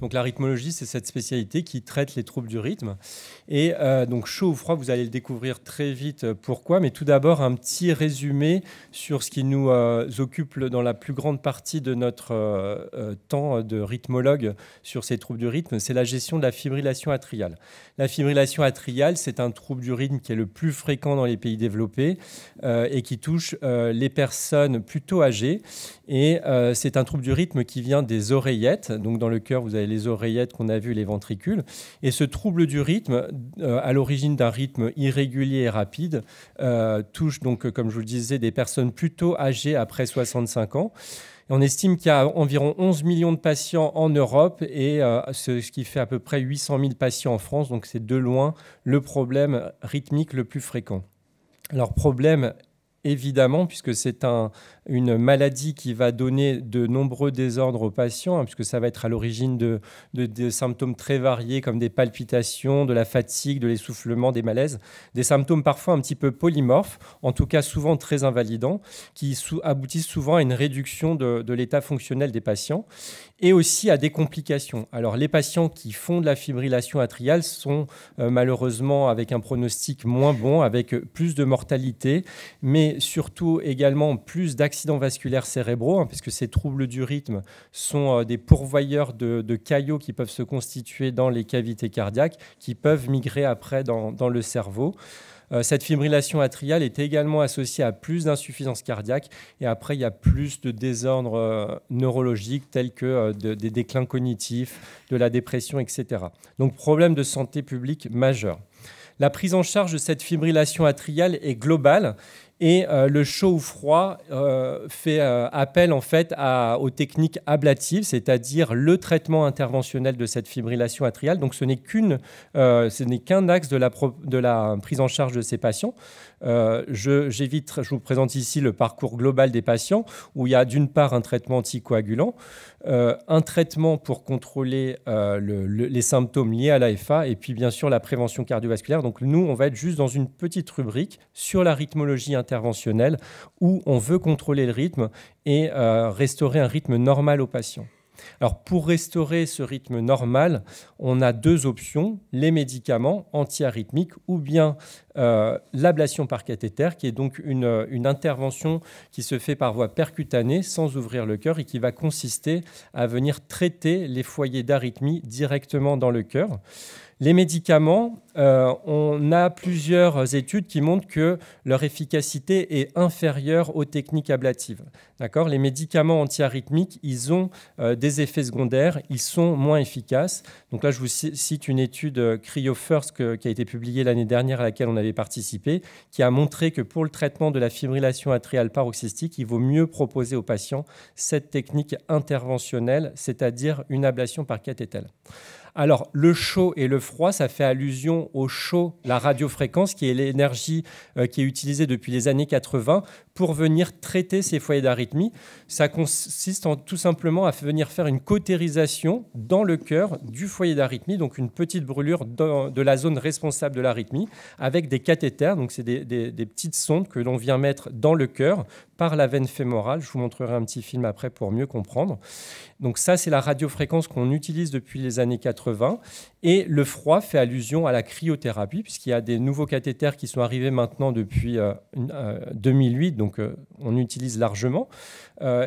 Donc la rythmologie, c'est cette spécialité qui traite les troubles du rythme. Et euh, donc chaud ou froid, vous allez le découvrir très vite euh, pourquoi. Mais tout d'abord, un petit résumé sur ce qui nous euh, occupe dans la plus grande partie de notre temps de rythmologue sur ces troubles du rythme, c'est la gestion de la fibrillation atriale. La fibrillation atriale, c'est un trouble du rythme qui est le plus fréquent dans les pays développés et qui touche les personnes plutôt âgées. Et c'est un trouble du rythme qui vient des oreillettes. Donc dans le cœur, vous avez les oreillettes qu'on a vu les ventricules. Et ce trouble du rythme, euh, à l'origine d'un rythme irrégulier et rapide, euh, touche donc, euh, comme je vous le disais, des personnes plutôt âgées après 65 ans on estime qu'il y a environ 11 millions de patients en Europe et ce, qui fait à peu près 800 000 patients en France. Donc c'est de loin le problème rythmique le plus fréquent. Leur problème Évidemment, puisque c'est un, une maladie qui va donner de nombreux désordres aux patients, hein, puisque ça va être à l'origine de, de, symptômes très variés comme des palpitations, de la fatigue, de l'essoufflement, des malaises, des symptômes parfois un petit peu polymorphes, en tout cas souvent très invalidants, qui aboutissent souvent à une réduction de, de l'état fonctionnel des patients et aussi à des complications. Alors les patients qui font de la fibrillation atriale sont euh, malheureusement avec un pronostic moins bon, avec euh, plus de mortalité, mais surtout également plus d'accidents vasculaires cérébraux, hein, puisque ces troubles du rythme sont euh, des pourvoyeurs de, caillots qui peuvent se constituer dans les cavités cardiaques, qui peuvent migrer après dans le cerveau. Euh, cette fibrillation atriale est également associée à plus d'insuffisance cardiaque et après, il y a plus de désordres euh, neurologiques tels que euh, des déclins cognitifs, de la dépression, etc. Donc problème de santé publique majeur. La prise en charge de cette fibrillation atriale est globale et euh, le chaud ou froid euh, fait euh, appel en fait aux techniques ablatives, c'est-à-dire le traitement interventionnel de cette fibrillation atriale. Donc ce n'est qu'une, ce n'est qu'un axe de la, de la prise en charge de ces patients. je, je vous présente ici le parcours global des patients où il y a d'une part un traitement anticoagulant, un traitement pour contrôler les symptômes liés à l'AFA et puis bien sûr la prévention cardiovasculaire. Donc nous, on va être juste dans une petite rubrique sur la rythmologie interne interventionnelle où on veut contrôler le rythme et euh, restaurer un rythme normal au patient. Alors pour restaurer ce rythme normal, on a deux options, les médicaments antiarythmiques ou bien euh, l'ablation par cathéter, qui est donc une, intervention qui se fait par voie percutanée sans ouvrir le cœur et qui va consister à venir traiter les foyers d'arythmie directement dans le cœur. Les médicaments, euh, on a plusieurs études qui montrent que leur efficacité est inférieure aux techniques ablatives. D'accord Les médicaments antiarythmiques, ils ont euh, des effets secondaires, ils sont moins efficaces. Donc là, je vous cite une étude euh, CryoFirst qui a été publiée l'année dernière à laquelle on avait participé, qui a montré que pour le traitement de la fibrillation atriale paroxystique, il vaut mieux proposer aux patients cette technique interventionnelle, c'est-à-dire une ablation par cathéter. Alors, le chaud et le froid, ça fait allusion au chaud, la radiofréquence, qui est l'énergie euh, qui est utilisée depuis les années 80 pour venir traiter ces foyers d'arythmie. Ça consiste en, tout simplement à venir faire une cautérisation dans le cœur du foyer d'arythmie, donc une petite brûlure de, la zone responsable de l'arythmie, avec des cathéters, donc c'est des petites sondes que l'on vient mettre dans le cœur par la veine fémorale. Je vous montrerai un petit film après pour mieux comprendre. Donc ça, c'est la radiofréquence qu'on utilise depuis les années 80 80 et le froid fait allusion à la cryothérapie, puisqu'il y a des nouveaux cathéters qui sont arrivés maintenant depuis 2008, euh, euh, donc euh, on utilise largement.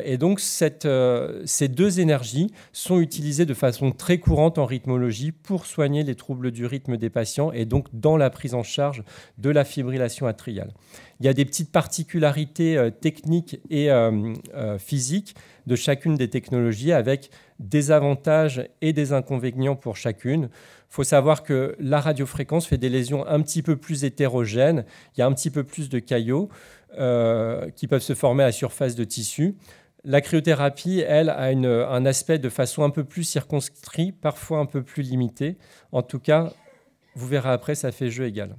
et donc ces deux énergies sont utilisées de façon très courante en rythmologie pour soigner les troubles du rythme des patients et donc dans la prise en charge de la fibrillation atriale. Il y a des petites particularités techniques et physiques de chacune des technologies avec des avantages et des inconvénients pour chacune faut savoir que la radiofréquence fait des lésions un petit peu plus hétérogènes. Il y a un petit peu plus de caillots euh, qui peuvent se former à surface de tissu. La cryothérapie, elle, a un aspect de façon un peu plus circonscrit, parfois un peu plus limitée. En tout cas, vous verrez après, ça fait jeu égal.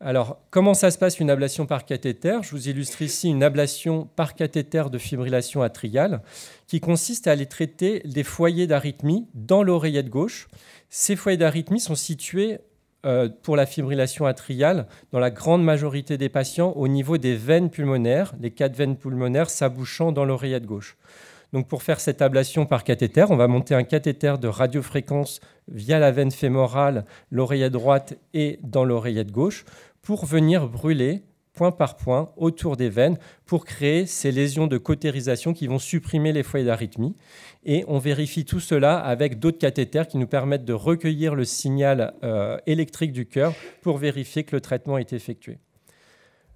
Alors, comment ça se passe une ablation par cathéter Je vous illustre ici une ablation par cathéter de fibrillation atriale qui consiste à aller traiter des foyers d'arythmie dans l'oreillette gauche. Ces foyers d'arythmie sont situés euh, pour la fibrillation atriale dans la grande majorité des patients au niveau des veines pulmonaires, les quatre veines pulmonaires s'abouchant dans l'oreillette gauche. Donc pour faire cette ablation par cathéter, on va monter un cathéter de radiofréquence via la veine fémorale, l'oreillette droite et dans l'oreillette gauche pour venir brûler point par point autour des veines pour créer ces lésions de cautérisation qui vont supprimer les foyers d'arythmie. Et on vérifie tout cela avec d'autres cathéters qui nous permettent de recueillir le signal euh, électrique du cœur pour vérifier que le traitement est effectué.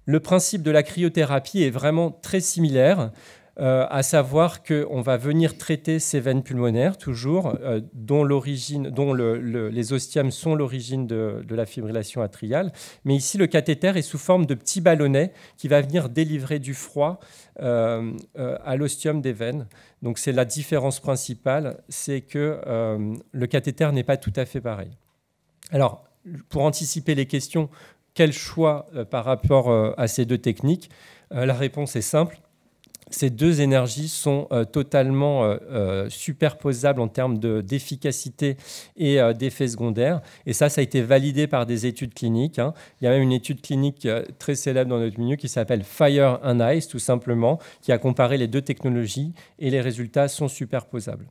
Le principe de la cryothérapie est vraiment très similaire. Euh, à savoir qu'on va venir traiter ces veines pulmonaires, toujours, euh, dont, les ostiums sont l'origine de, la fibrillation atriale. Mais ici, le cathéter est sous forme de petits ballonnets qui va venir délivrer du froid euh, à l'ostium des veines. Donc, c'est la différence principale, c'est que le cathéter n'est pas tout à fait pareil. Alors, pour anticiper les questions, quel choix par rapport à ces deux techniques La réponse est simple ces deux énergies sont euh, totalement euh, euh, superposables en termes d'efficacité et d'effets secondaires. Et ça, ça a été validé par des études cliniques. Hein. Il y a même une étude clinique très célèbre dans notre milieu qui s'appelle Fire and Ice, tout simplement, qui a comparé les deux technologies et les résultats sont superposables.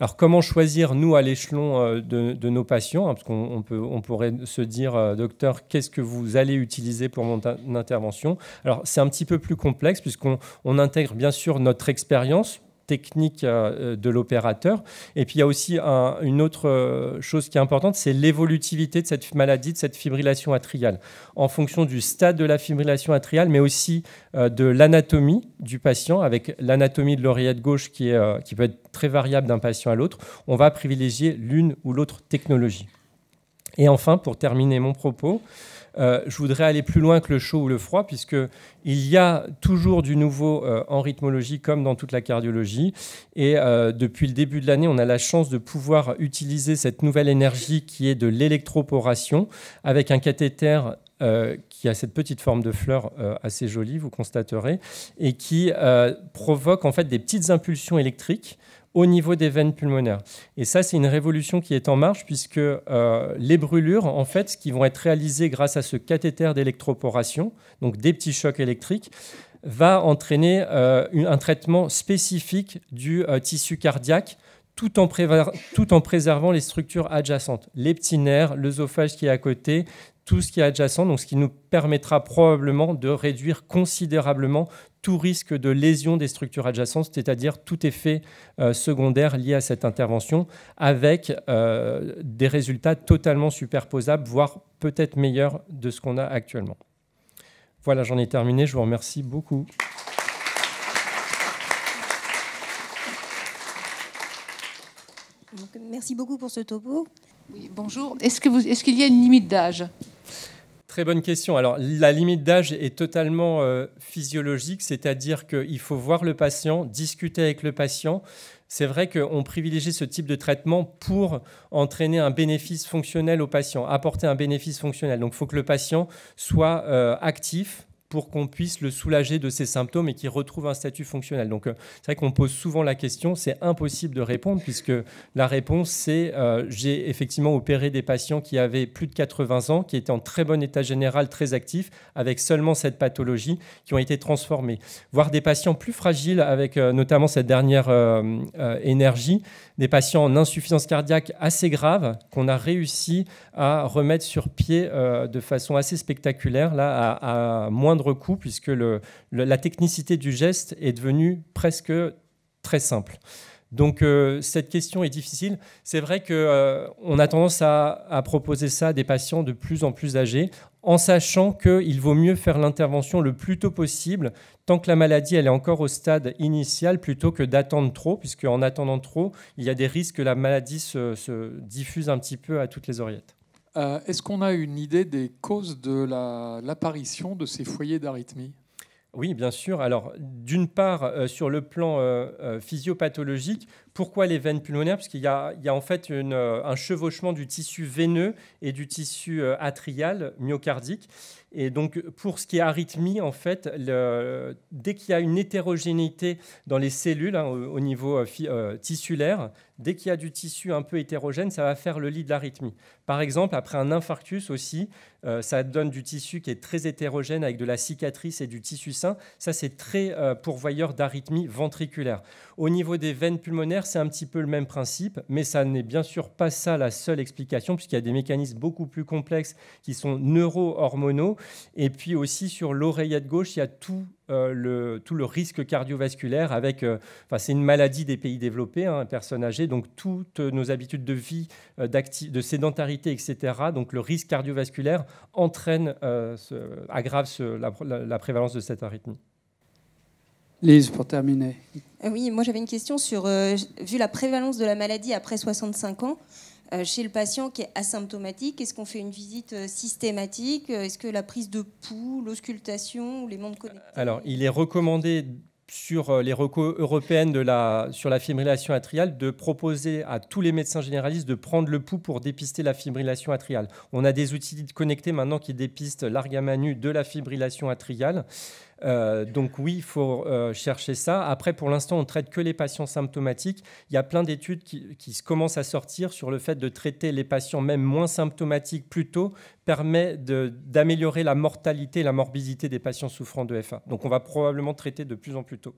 Alors comment choisir, nous, à l'échelon euh, de, nos patients hein, Parce qu'on on pourrait se dire, euh, docteur, qu'est-ce que vous allez utiliser pour mon intervention Alors c'est un petit peu plus complexe puisqu'on intègre bien sûr notre expérience technique euh, euh, de l'opérateur. Et puis il y a aussi une autre euh, chose qui est importante, c'est l'évolutivité de cette maladie, de cette fibrillation atriale. En fonction du stade de la fibrillation atriale, mais aussi de l'anatomie du patient, avec l'anatomie de l'oreillette gauche qui peut être très variable d'un patient à l'autre, on va privilégier l'une ou l'autre technologie. Et enfin, pour terminer mon propos, euh, je voudrais aller plus loin que le chaud ou le froid, puisque il y a toujours du nouveau euh, en rythmologie comme dans toute la cardiologie. Et euh, depuis le début de l'année, on a la chance de pouvoir utiliser cette nouvelle énergie qui est de l'électroporation avec un cathéter qui a cette petite forme de fleur assez jolie, vous constaterez, et qui provoque en fait des petites impulsions électriques au niveau des veines pulmonaires. Et ça, c'est une révolution qui est en marche puisque euh, les brûlures, en fait, ce qui vont être réalisées grâce à ce cathéter d'électroporation, donc des petits chocs électriques, va entraîner euh, un traitement spécifique du euh, tissu cardiaque tout en, tout en préservant les structures adjacentes, les petits nerfs, l'œsophage qui est à côté, tout ce qui est adjacent, donc ce qui nous permettra probablement de réduire considérablement tout risque de lésion des structures adjacentes, c'est-à-dire tout effet euh, secondaire lié à cette intervention, avec euh, des résultats totalement superposables, voire peut-être meilleurs de ce qu'on a actuellement. Voilà, j'en ai terminé, je vous remercie beaucoup. Merci beaucoup pour ce topo. Oui, bonjour. Est-ce qu'il est y a une limite d'âge Très bonne question. Alors, la limite d'âge est totalement euh, physiologique, c'est-à-dire qu'il faut voir le patient, discuter avec le patient. C'est vrai qu'on privilégie ce type de traitement pour entraîner un bénéfice fonctionnel au patient, apporter un bénéfice fonctionnel. Donc, il faut que le patient soit euh, actif, pour qu'on puisse le soulager de ses symptômes et qu'il retrouve un statut fonctionnel. Donc euh, c'est vrai qu'on pose souvent la question, c'est impossible de répondre puisque la réponse c'est euh, j'ai effectivement opéré des patients qui avaient plus de 80 ans, qui étaient en très bon état général, très actifs, avec seulement cette pathologie, qui ont été transformés. Voir des patients plus fragiles avec euh, notamment cette dernière énergie, des patients en insuffisance cardiaque assez grave qu'on a réussi à remettre sur pied de façon assez spectaculaire là à, à moindre recoup, puisque la technicité du geste est devenue presque très simple. Donc euh, cette question est difficile. C'est vrai qu'on euh, a tendance à, proposer ça à des patients de plus en plus âgés, en sachant qu'il vaut mieux faire l'intervention le plus tôt possible, tant que la maladie elle est encore au stade initial, plutôt que d'attendre trop, puisque en attendant trop, il y a des risques que la maladie se, se diffuse un petit peu à toutes les oreillettes. Euh, est-ce qu'on a une idée des causes de l'apparition de ces foyers d'arythmie oui, bien sûr. Alors, d'une part, euh, sur le plan euh, physiopathologique, pourquoi les veines pulmonaires Parce qu'il y, a en fait euh, un chevauchement du tissu veineux et du tissu euh, atrial myocardique. Et donc, pour ce qui est arythmie, en fait, dès qu'il y a une hétérogénéité dans les cellules hein, au, niveau euh, tissulaire, dès qu'il y a du tissu un peu hétérogène, ça va faire le lit de l'arythmie. Par exemple, après un infarctus aussi, ça donne du tissu qui est très hétérogène avec de la cicatrice et du tissu sain. Ça, c'est très pourvoyeur d'arythmie ventriculaire. Au niveau des veines pulmonaires, c'est un petit peu le même principe, mais ça n'est bien sûr pas ça la seule explication, puisqu'il y a des mécanismes beaucoup plus complexes qui sont neuro-hormonaux. Et puis aussi sur l'oreillette gauche, il y a tout euh, le, tout le risque cardiovasculaire avec, euh, c'est une maladie des pays développés, un hein, personnes âgées, donc toutes nos habitudes de vie, euh, de sédentarité, etc. Donc le risque cardiovasculaire entraîne, aggrave la, la prévalence de cette arythmie. Lise, pour terminer. Euh, oui, moi j'avais une question sur, euh, vu la prévalence de la maladie après 65 ans, euh, chez le patient qui est asymptomatique, est-ce qu'on fait une visite systématique Est-ce que la prise de pouls, l'auscultation ou les membres connectés Alors, il est recommandé sur les recours européennes de la, sur la fibrillation atriale de proposer à tous les médecins généralistes de prendre le pouls pour dépister la fibrillation atriale. On a des outils connectés maintenant qui dépistent l'argamanu de la fibrillation atriale. Euh, donc oui, il faut euh, chercher ça. Après, pour l'instant, on traite que les patients symptomatiques. Il y a plein d'études qui, qui commencent à sortir sur le fait de traiter les patients même moins symptomatiques plus tôt permet d'améliorer la mortalité, et la morbidité des patients souffrant de FA. Donc on va probablement traiter de plus en plus tôt.